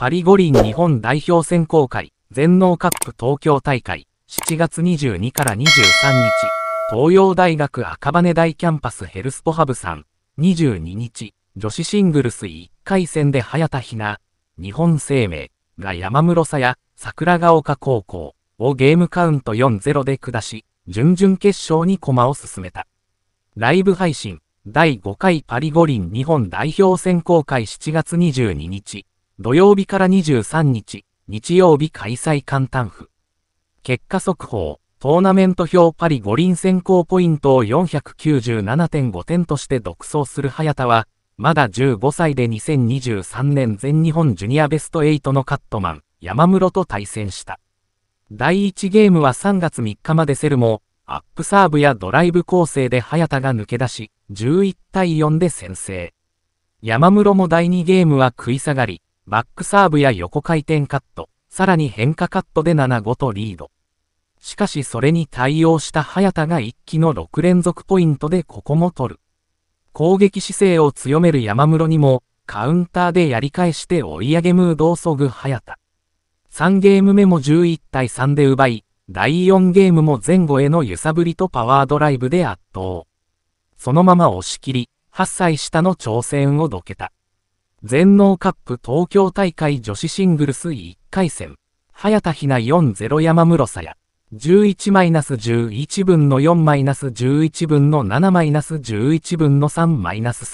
パリ五輪日本代表選考会、全農カップ東京大会、7月22から23日、東洋大学赤羽大キャンパスヘルスポハブさん、22日、女子シングルス1回戦で早田ひな、日本生命が山室さや桜ヶ丘高校をゲームカウント4-0で下し、準々決勝に駒を進めた。ライブ配信、第5回パリ五輪日本代表選考会7月22日、土曜日から23日、日曜日開催簡単譜。結果速報、トーナメント表パリ五輪選考ポイントを497.5点として独走する早田は、まだ15歳で2023年全日本ジュニアベスト8のカットマン、山室と対戦した。第1ゲームは3月3日までセルも、アップサーブやドライブ構成で早田が抜け出し、11対4で先制。山室も第2ゲームは食い下がり、バックサーブや横回転カット、さらに変化カットで7-5とリード。しかしそれに対応した早田が一気の6連続ポイントでここも取る。攻撃姿勢を強める山室にも、カウンターでやり返して追い上げムードを削ぐ早田。3ゲーム目も11対3で奪い、第4ゲームも前後への揺さぶりとパワードライブで圧倒。そのまま押し切り、8歳下の挑戦をどけた。全農カップ東京大会女子シングルス1回戦、早田ひな4-0山室さや、11-11分の4-11マイナス分の7-11マイナス分の3-3マイナス